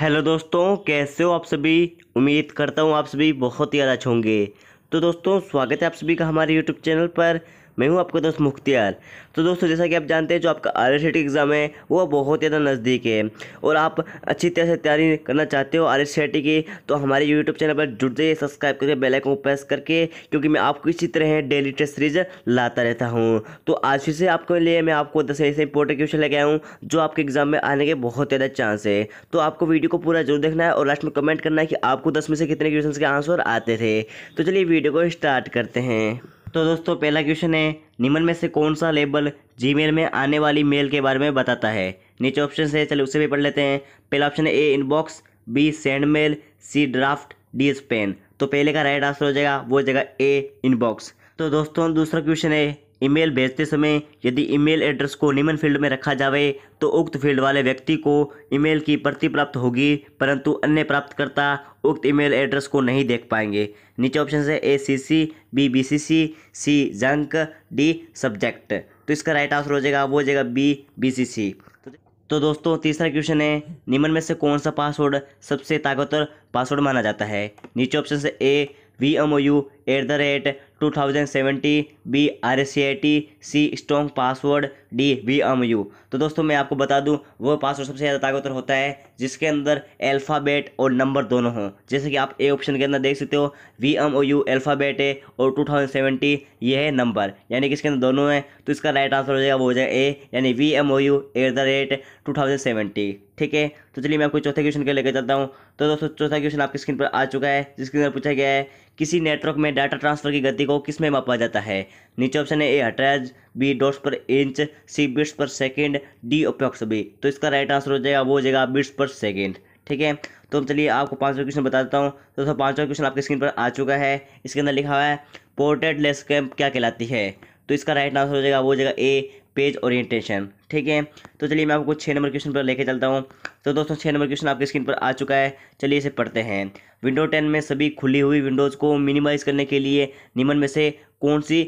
hello दोस्तों कैसे हो आप सभी उम्मीद करता हूँ आप सभी बहुत ही अच्छे होंगे तो दोस्तों स्वागत है आप सभी का हमारे यूट्यूब चैनल पर मैं हूँ आपका दोस्त मुख्तियार तो दोस्तों जैसा कि आप जानते हैं जो आपका आर एस एग्ज़ाम है वो बहुत ज़्यादा नज़दीक है और आप अच्छी तरह से तैयारी करना चाहते हो आर एस की तो हमारे यूट्यूब चैनल पर जुड़ जाइए सब्सक्राइब करके बेलाइकन को प्रेस करके क्योंकि मैं आपको इसी तरह डेली टेस्ट सीरीज लाता रहता हूँ तो आज फिर से आपके लिए मैं आपको दस ऐसे इंपॉर्टेंट क्वेश्चन लेके आया हूँ जो आपके एग्ज़ाम में आने के बहुत ज़्यादा चांस है तो आपको वीडियो को पूरा जरूर देखना है और लास्ट में कमेंट करना है कि आपको दस में से कितने क्वेश्चन के आंसर आते थे तो चलिए वीडियो को स्टार्ट करते हैं तो दोस्तों पहला क्वेश्चन है निम्न में से कौन सा लेबल जीमेल में आने वाली मेल के बारे में बताता है नीचे ऑप्शन है चलो उसे भी पढ़ लेते हैं पहला ऑप्शन है A inbox B send mail C draft D spam तो पहले का राइट आंसर हो जाएगा वो जगह ए इनबॉक्स तो दोस्तों दूसरा क्वेश्चन है ईमेल भेजते समय यदि ईमेल एड्रेस को निम्न फील्ड में रखा जावे तो उक्त फील्ड वाले व्यक्ति को ईमेल की प्रति प्राप्त होगी परंतु अन्य प्राप्तकर्ता उक्त ईमेल एड्रेस को नहीं देख पाएंगे नीचे ऑप्शन है A C C B B C C C junk D subject तो इसका राइट आंसर हो जाएगा वो हो जाएगा बी बी सी सी तो दोस्तों तीसरा क्वेश्चन है निम्न में से कौन सा पासवर्ड सबसे ताकतवर पासवर्ड माना जाता है नीचे ऑप्शन से A V M O U at the rate two thousand seventy B R S C I T C strong password D V M U तो दोस्तों मैं आपको बता दूं वो पासवर्ड सबसे ज़्यादा ताकतवर होता है जिसके अंदर अल्फ़ाबेट और नंबर दोनों हों जैसे कि आप ए ऑप्शन के अंदर देख सकते हो V M O U alphabet है और टू थाउजेंड सेवेंटी ये है नंबर यानी कि इसके अंदर दोनों हैं तो इसका राइट आंसर हो जाएगा वो हो जाएगा ए यानी V M O U at the rate two thousand seventy ठीक है तो चलिए मैं आपको चौथे क्वेश्चन के लेकर चलता हूँ तो दोस्तों चौथा क्वेश्चन आपकी स्क्रीन पर आ चुका है जिसके अंदर पूछा गया है किसी नेटवर्क में डाटा ट्रांसफर की गति को किस में मापा जाता है नीचे ऑप्शन है ए हटराज B dots per inch C bits per second D ओपेक्स बी तो इसका राइट आंसर हो जाएगा वो हो जाएगा बिट्स पर सेकेंड ठीक है तो हम चलिए आपको पाँचवा क्वेश्चन बता देता हूँ तो दोस्तों पाँचवा क्वेश्चन आपके स्क्रीन पर आ चुका है इसके अंदर लिखा हुआ है पोर्ट्रेट लेस कैम्प क्या कहलाती है तो इसका राइट आंसर हो जाएगा वो हो जाएगा ए पेज ओरिएंटेशन ठीक है तो चलिए मैं आपको छः नंबर क्वेश्चन पर लेके चलता हूँ तो दोस्तों छः नंबर क्वेश्चन आपके स्क्रीन पर आ चुका है चलिए इसे पढ़ते हैं विंडो टेन में सभी खुली हुई विंडोज़ को मिनिमाइज़ करने के लिए निम्न में से कौन सी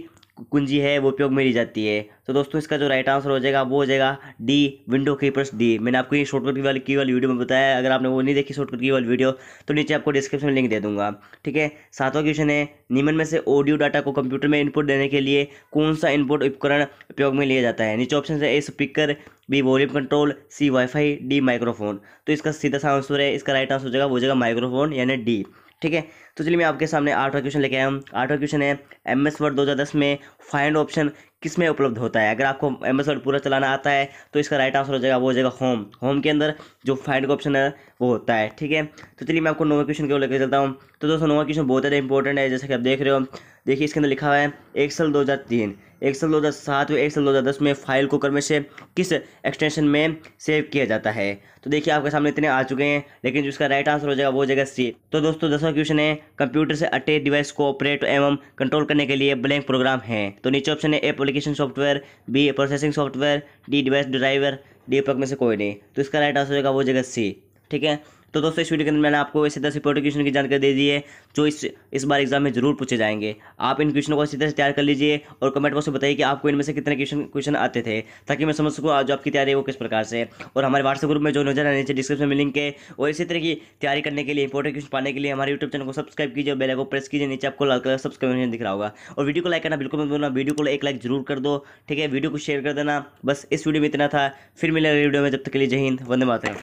कुंजी है वो उपयोग में ली जाती है तो दोस्तों इसका जो राइट आंसर हो जाएगा वो हो जाएगा डी विंडो कीपर्स डी मैंने आपको ये शॉर्टकट की वाली की वाली वीडियो में बताया अगर आपने वो नहीं देखी शॉर्टकट की वाली वीडियो तो नीचे आपको डिस्क्रिप्शन में लिंक दे दूंगा ठीक है सातवां क्वेश्चन है निम्न में से ऑडियो डाटा को कंप्यूटर में इनपुट देने के लिए कौन सा इनपुट उपकरण उपयोग में लिया जाता है नीचे ऑप्शन है A speaker B volume control C WiFi D microphone तो इसका सीधा सा आंसर है इसका राइट आंसर हो जाएगा वो हो जाएगा माइक्रोफोन यानी डी ठीक है तो चलिए मैं आपके सामने आठवा क्वेश्चन लेके आया हूँ आठवा क्वेश्चन है एम एस वर्ड दो हज़ार दस में फाइंड ऑप्शन किस में उपलब्ध होता है अगर आपको एम एस वर्ड पूरा चलाना आता है तो इसका राइट आंसर हो जाएगा वो हो जाएगा होम होम के अंदर जो फाइंड का ऑप्शन है वो होता है ठीक है तो चलिए मैं आपको नोवा क्वेश्चन को लेकर चलता हूँ तो दोस्तों नोवा क्वेश्चन बहुत ज़्यादा इंपॉर्टेंट है जैसे कि आप देख रहे हो देखिए इसके अंदर लिखा हुआ है एक्सल दो हज़ार तीन एक सौ दो हज़ार सात व एक साल दो हज़ार दस में फाइल को क्रम से किस एक्सटेंशन में सेव किया जाता है तो देखिए आपके सामने इतने आ चुके हैं लेकिन जो इसका राइट आंसर हो जाएगा वो हो जाएगा सी तो दोस्तों दसवा क्वेश्चन है कंप्यूटर से अटैच डिवाइस को ऑपरेट एवं कंट्रोल करने के लिए ब्लैंक प्रोग्राम है तो नीचे ऑप्शन है application software B processing software D device driver D पक में से कोई नहीं तो इसका राइट आंसर हो जाएगा वो जगह सी ठीक है तो दोस्तों इस वीडियो के अंदर मैंने आपको ऐसे दस इंपोर्टेंट क्वेश्चन की जानकारी दे दी है जो इस इस बार एग्जाम में जरूर पूछे जाएंगे आप इन क्वेश्चनों को तरह से तैयार कर लीजिए और कमेंट बॉक्स में बताइए कि आपको इनमें से कितने क्वेश्चन क्वेश्चन आते थे ताकि मैं समझ सकूँ आज जो आपकी तैयारी है वो किस प्रकार से और हमारे व्हाट्सएप ग्रुप में जो नजर है नीचे डिस्क्रिप्शन में लिंक है और इसी तरह की तैयारी करने के लिए इंपॉर्टेंट क्वेश्चन पाने के लिए हमारे यूट्यूब चैनल को सब्सक्राइब कीजिए और बेल को प्रेस कीजिए नीचे आपको लाल कलर सब्सक्राइब दिख रहा होगा और वीडियो को लाइक करना बिल्कुल मत बोलना वीडियो को एक लाइक जरूर कर दो ठीक है वीडियो को शेयर कर देना बस इस वीडियो में इतना था फिर मिलेगा वीडियो में जब तक के लिए जय हिंद वंदे मातरम